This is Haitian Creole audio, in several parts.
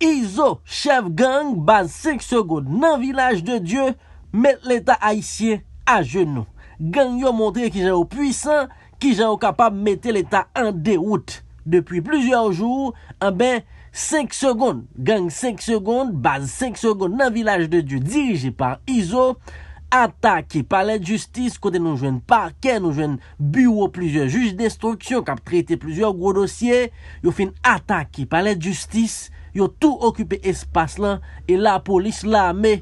Iso, chef gang, base 5 seconde nan vilaj de Diyo, met l'Etat Haitien a genou. Gang yon montre ki jan ou pwisan, ki jan ou kapab mette l'Etat an deout. Depi plizior joun, eh anbe, 5 seconde, gang 5 seconde, base 5 seconde nan vilaj de Diyo, dirije par Iso, atake palet justice, kode nou jwen parke, nou jwen biwo plizior juz destoksyon, kap trete plizior gro dosye, yon fin atake palet justice, yo tou okupe espas lan, e la polis la me,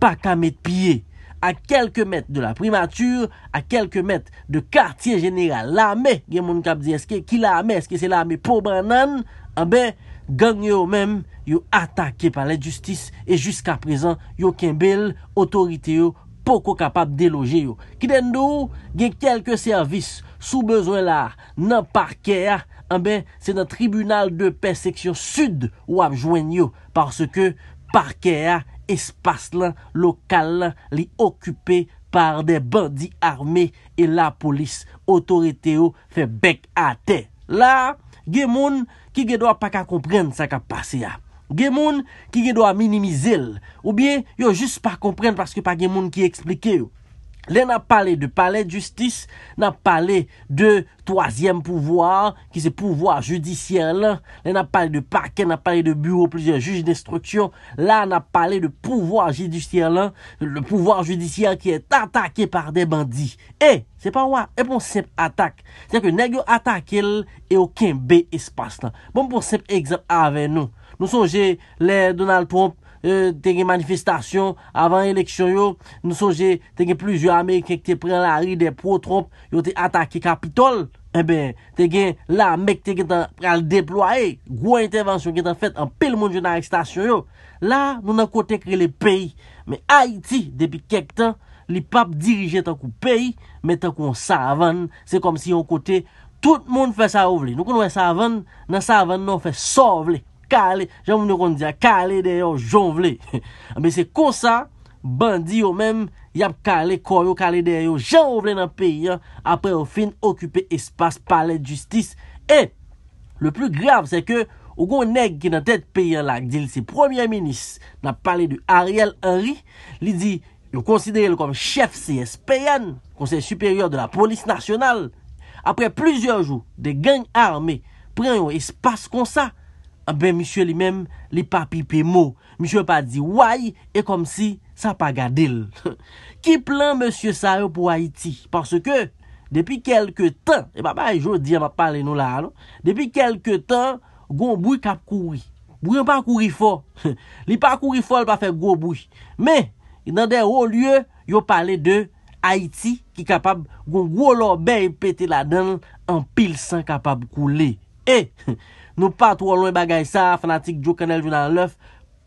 pa ka met piye, a kelke met de la primatur, a kelke met de kartye general, la me, gen moun kap di eske, ki la me, eske se la me pou ban nan, abe, ah gang yo men, yo atake pa la justis, e jusqu'a prezan, yo ken bel otorite yo, Poko kapap de loje yo. Ki den do, gen kelke servis sou bezwen la nan parke ya, anbe, se nan tribunal de perseksyon sud wap jwen yo. Parce ke parke ya, espas la, lokal la, li okupe par de bandi arme e la polis otorite yo febek ate. La, gen moun ki gen do apaka kompren sa kapase ya. Ou gen moun ki gè do a minimize l. Ou bie, yo jous jous pa komprende paske pa gen moun ki eksplike yo. Le nan pale de pale justice, nan pale de toasyem pouvoir, ki se pouvoir judisyen lan, le nan pale de pake, nan pale de bureau, plizè juj d'instruction, la nan pale de pouvoir judisyen lan, le pouvoir judisyen ki et atake par de bandi. E, se pa wè, e pon sep atake. Sep yo atake l, e okèm bè espas lan. Bon, pon sep ekzap avè nou, Nou sonje le Donald Trump euh, tege manifestasyon avan eleksyon yo, nou sonje tege plizyo Amerike ke te pren la ri de pro-Trump, yo te atake kapitol, ebe eh tege la mek tege pral deploye, gwa intervensyon ke te fet an pel moun jenarek stasyon yo. La nou nan kote kre le peyi, me Haiti depi kek tan, li pap dirije tan kou peyi, metan kon savan, se kom si yon kote, tout moun fè saovle. Nou kon wè savan, nan savan nou fè saovle. Kale, jan mouni kon diya, kale deyo, jan vle. Mwen se konsa, bandi yo menm, yap kale, koyo, kale deyo, jan vle nan peyi, apre yo fin okupe espas, pale, justis. E, le plu grav, se ke, ou kon neg ki nan tete peyi la, ki dil se premier menis, nan pale du Ariel Henry, li di, yo konsideye yo kon chef CSP, konsey superior de la polis nasyonal. Apre pluzyon jou, de geng arme, pren yo espas konsa, Ah, ben, mishwe non? li men, li pa pipi mou. Mishwe pa di, woy, e kom si, sa pa gadil. Ki plan monsye sa yo pou Haiti? Parce ke, depi kelke tan, e pa pa yon jodi, a pa pale nou la, no, depi kelke tan, goun boui kap koui. Boui an pa koui fo. Li pa koui fo, li pa fek goun boui. Me, nan de ou liyo, yo pale de Haiti, ki kapab goun goun lor ben pete la dan, an pil san kapab kouli. E, eh, he, Nou patro lwen bagay sa, fanatik Joe Kanel, Joe Danlef,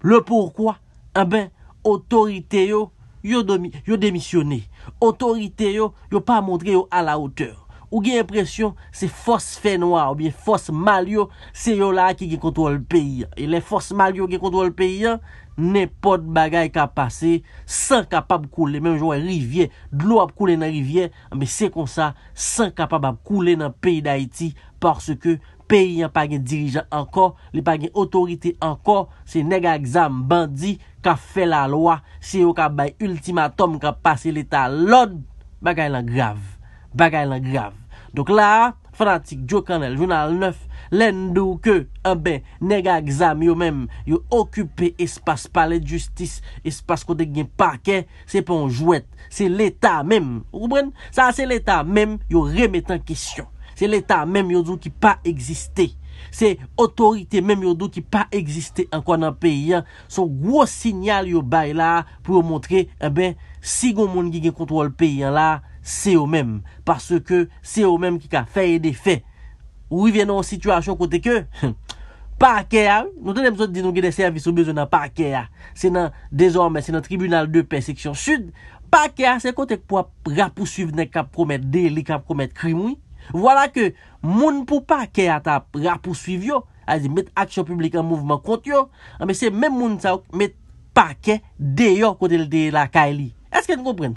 le poukwa? A eh ben, otorite yo, yo demisyone. Otorite yo, yo pa montre yo a la oteur. Ou gen impresyon, se fos fey noa, ou bien fos mal yo, se yo la ki ge kontrol peyi. E le fos mal yo ge kontrol peyi, ne pot bagay ka pase, san kapab koule, men jou en rivye, blou ap koule nan rivye, eh se kon sa, san kapab ap koule nan peyi da iti, parce ke, peyi yon pa gen dirijan anko, li pa gen otorite anko, se nega egzam bandi, ka fe la loa, se yo ka bay ultimatom, ka pase l'Etat l'od, baka yon an grav. Baka yon an grav. Dok la, fanatik, Djo Kanel, Jounal 9, lende ou ke, abe, nega egzam yo men, yo okupe espas palet justice, espas kote gen pake, se pon jwet, se l'Etat men, ou bren? Sa se l'Etat men, yo remet an kesyon. Se l'Etat mèm yodou ki pa egzistè. Se otorite mèm yodou ki pa egzistè an kwa nan peyi an. Son gwo sinyal yo bay la pou yo montre. Ebe, si goun moun gen kontrol peyi an la, se yo mèm. Parce ke se yo mèm ki ka fèye de fè. Ou yi vè nan an situasyon kote ke. Par kè ya. Nou tè nem sou te di nou gen de servis ou bezou nan par kè ya. Se nan, dezorme, se nan tribunal de perseksyon sud. Par kè ya se kote kwa rapousiv nan kap promet de li kap promet krimoui. Wala ke, moun pou pa ke a ta rapousuiv yo, a zi met aksyon publik an mouvman kont yo, a me se men moun sa wak met pa ke deyo kote l de la ka e li. Eske nou kompren?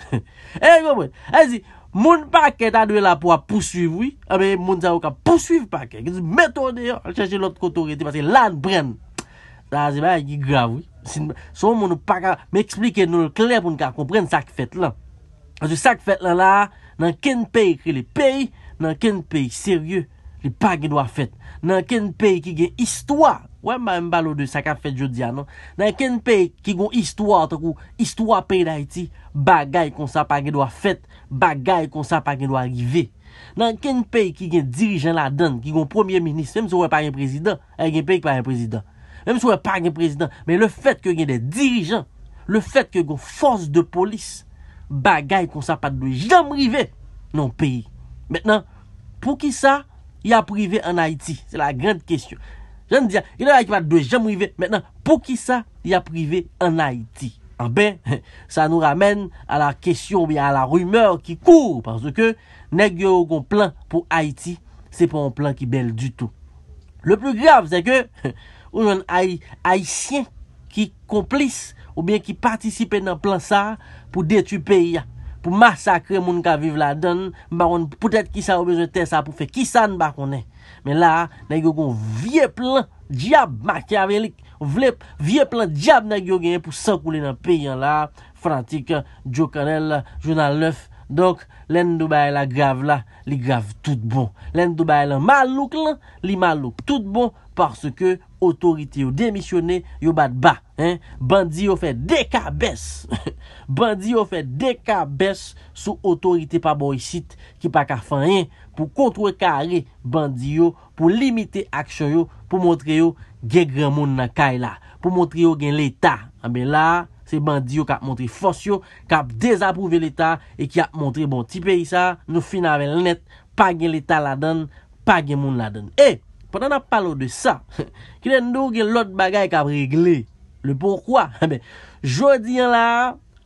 E yon kompren? A zi, moun pa ke ta dewe la pou apousuiv yo, a me moun sa wak apousuiv pa ke. Ki zi met ton deyo, a chanje lot koto rete, pase la an pren. A zi ba yon ki grav yo. Sou moun ou pa ka me eksplike nou l klep pou nou ka kompren sak fet lan. A zi sak fet lan la, nan ken pey kri le pey, nan ken pey serye, li pa gen do a fèt. Nan ken pey ki gen istwa, wè mba mba lo de sakap fèt jodia, non? Nan ken pey ki gen istwa, takou istwa pey da iti, bagay kon sa pa gen do a fèt, bagay kon sa pa gen do a rive. Nan ken pey ki gen dirijen la dan, ki gen premier-ministre, mèm sou wè pa gen prezident, e mèm sou wè pa gen prezident. Mèm le fèt ki gen de dirijen, le fèt ki gen fòs de polis, bagay kon sa pa gen do a jèm rive, non pey. Mètenan, pou ki sa, y aprive en Haiti? Ah se la grand kèsyon. Jèn diyan, y nan a y ki pat dwej, jèmrive. Mètenan, pou ki sa, y aprive en Haiti? An ben, sa nou ramèn a la kèsyon, ou bien a la rumeur ki kou, panse ke, nek yo kon plan pou Haiti, se pou an plan ki bel du tout. Le plou grav, se ke, ou yon haitien ki komplis, ou bien ki patisipe nan plan sa, pou detupe ya. pou masakre moun ka vive la don, mba kon, pou tèt ki sa ou bezon ten sa, pou fe ki san mba konen. Men la, nèk yo kon vie pl, diab, makyave lik, vie pl diab nèk yo genye, pou sakou li nan peyen la, Frantik, Jokerel, Jounal Lef, Donk, lèndou baye la grav la, li grav tout bon. Lèndou baye la malouk lan, li malouk tout bon, parce ke otorite yo demisyone, yo bat ba. Bandi yo fe dekabès. Bandi yo fe dekabès sou otorite pa boychit ki pa ka fanyen pou kontre kare bandi yo, pou limite aksyon yo, pou montre yo gen l'Etat. Se bandi yo kap montre fos yo, kap dezapouve l'Etat, e ki ap montre bon ti pe yisa, nou finave l'net, pa gen l'Etat la den, pa gen moun la den. E, potan ap palo de sa, ki lè nou gen lot bagay kap regle. Le poun kwa? A be, jodi an la,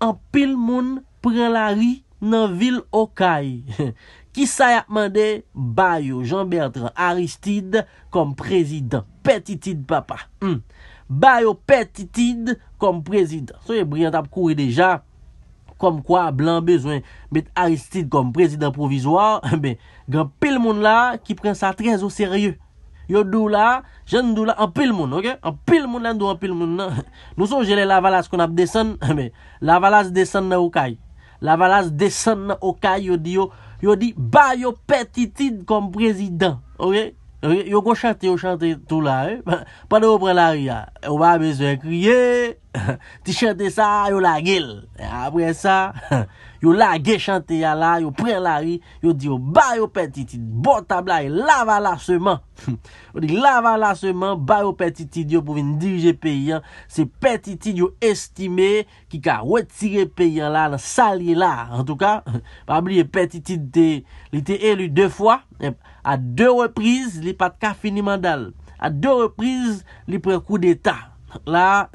an pil moun pran la ri nan vil okay. Ki sa yapman de? Bayo Jean-Bertrand Aristide kom prezidant. Petitide papa. Hmm. Bayo Petitide kom prezidant. Soye Briant ap koure deja kom kwa blan bezwen bet Aristide kom prezidant provizwa. Gen pil moun la ki pren sa trez ou serye. Yo dou la gen dou la an pil moun. An pil moun nan dou an pil moun nan. Nou son jene la valas kon ap desen. La valas desen nan oukay. La valas desen nan oukay yo diyo yo di Bayo Petitin kom prezident, yo kwa chante, yo chante tou la, eh? pa nou pre la riyan, ou ba mese kriye, Ti chante sa, yo lagel Apre sa, yo lage chante ya la Yo pre la ri, yo di yo bayo petitit Bota bla e lava la seman Lavala seman, bayo petitit Yo pou vin dirije peyan Se petitit yo estime Ki ka wetire peyan la Salye la, en tou ka Babliye petitit, li te elu de fwa eh, A de repriz, li pat ka finimandal A de repriz, li pre kou deta La,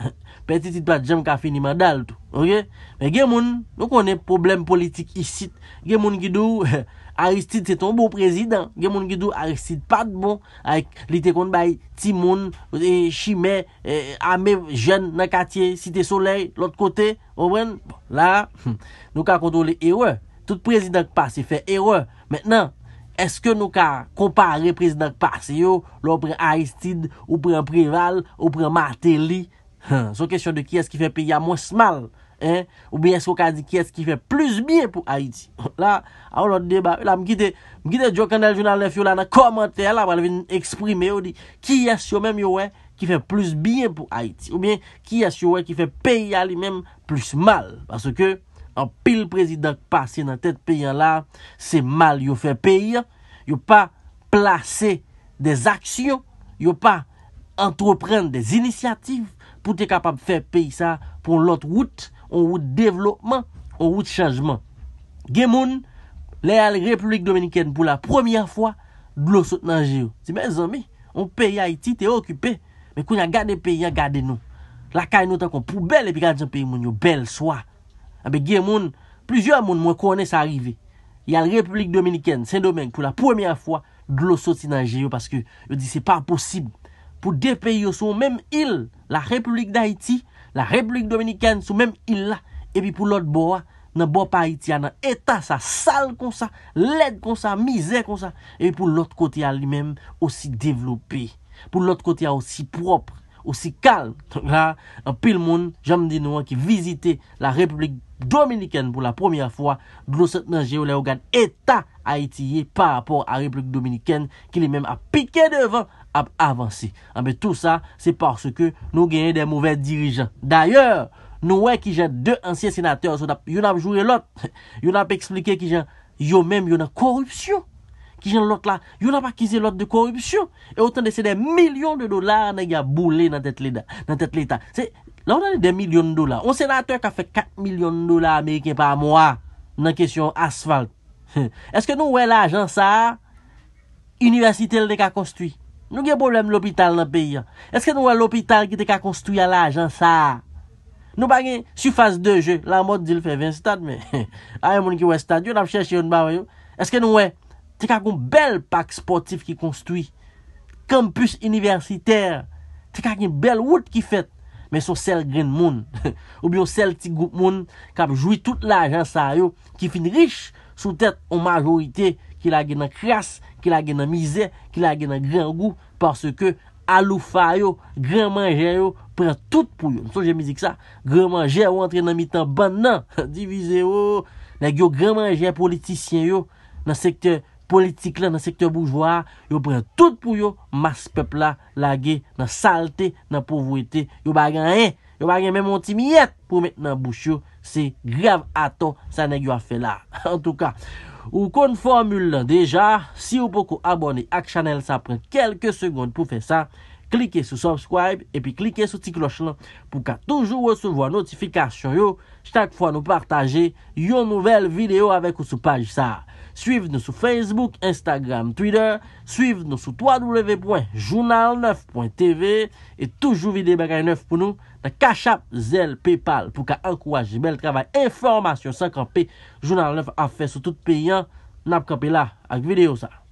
peti tit pat jem ka finima dal tou, ok? Men gen moun, nou konen problem politik isit. Gen moun ki dou Aristide se ton bon prezident. Gen moun ki dou Aristide pat bon. Aik li te kont bay Timon, e, Chimè, e, Amèv, Jeanne, Nakatye, Cité-Soleil, l'ot kote, ouwen. Bon, La, nou ka kontrole eror. Tout prezident pa se fè eror. Mètnan. Eske nou ka kompare prezident Paseyo, lò ou pre Aïstid, ou pre Prival, ou pre Mateli? Sò kèsyon de ki eski fè pè ya mwes mal, ou bi esko ka di ki eski fè plus biye pou Aïti? La, a ou lò deba, la mkite, mkite Jokanel Jounal Lefyo la nan komante, la wale vin eksprime yo di, ki es yo mèm yo wè ki fè plus biye pou Aïti? Ou bi, ki es yo wè ki fè pè ya li mèm plus mal? Pase ke... An pil prezident k pa se nan tet peyan la, se mal yo fe peyan, yo pa plase des aksyon, yo pa entreprende des inisyative pou te kapab fe peyan sa pou lout wout, wout devlopman, wout chanjman. Gemoun, le al Republik Dominikèn pou la premier fwa, blosot nan jeyo. Si men zomi, on peyi Haiti, te okupe, men koun ya gade peyan, gade nou. La kay nou tan kon pou bel epi gade peyan moun yo, bel swa. A be gen moun, plusieurs moun mwen kone sa arrive, yal Republik Dominikène, Saint-Domingue, pou la premiè fwa glosoti nan gen yo, paske yo di se pa posib pou de peyo sou mèm il, la Republik Daïti, la Republik Dominikène sou mèm il la, epi pou lot bo a, nan bo pa Aïti a nan eta sa, sal kon sa, led kon sa, mizè kon sa, epi pou lot kote a li mèm osi devlopè, pou lot kote a osi propè, Ou si kalm, ton la, an pil moun, jame di nou an ki vizite la Republik Dominikèn pou la premier fwa, glosant nan jè ou le ou gade etat Haitie par rapport a Republik Dominikèn, ki li mèm ap pike devan ap avansi. Anbe ah, tout sa, se parse ke nou genye de mouvè dirijan. D'ayèr, nou wè ki jè de ansye senatèr, yon ap jure lot, yon ap eksplike ki jè, yon mèm yon ap korupsyon. ki jen lot la, yo nan pa ki jen lot de korupsyon, e otan de se de milyon de dolar nan y a boule nan tet l'Etat. Se, nan otan de de milyon de dolar, on senateur ka fe 4 milyon de dolar Ameriken pa a mwa, nan kesyon asfalt. Eske nou we la, jansar, universitel de ka konstwi. Nou gen problem l'hopital nan peyi. Eske nou we l'hopital ki te ka konstwi a la, jansar. Nou bagen, si fase 2 je, la mod zil fe 20 stad, men, a yon moun ki we stad, yo nan chèche yon bar, eske nou we, Te ka kon bel pak sportif ki konstoui. Kampus universiter. Te ka gen bel wout ki fet. Men son sel gren moun. Ou byon sel ti goup moun. Kab jouy tout la jansay yo. Ki fin rich. Sou tet ou majorite. Ki la gen nan kras. Ki la gen nan mizè. Ki la gen nan gren gou. Parce ke aloufa yo. Gren manjè yo. Pren tout pou yon. Son jemi zik sa. Gren manjè yo. Entren nan mitan ban nan. Divize yo. Na gyo gren manjè politisyen yo. Nan sektè. politik lan nan sektor boujwa, yo pren tout pou yo mas pepla, lage nan salte, nan pouvwete, yo bagan en, yo bagan men moun ti miyet, pou men nan bouch yo, se grav ato sa neg yo a fe la. En tout ka, ou kon formule lan deja, si yo poko abone ak chanel sa pren kelke segonde pou fe sa, Klike sou subscribe epi klike sou ti kloch nan pou ka toujou wosou vwa notifikasyon yo. Stak fwa nou partaje yon nouvel video avek ou sou paj sa. Suiv nou sou Facebook, Instagram, Twitter. Suiv nou sou www.journal9.tv. Et toujou vide bagay 9 pou nou. Da kachap zel PayPal pou ka ankouaj jbele travay. Informasyon 50p. Journal 9 afe sou tout peyan. Nap kapela ak video sa.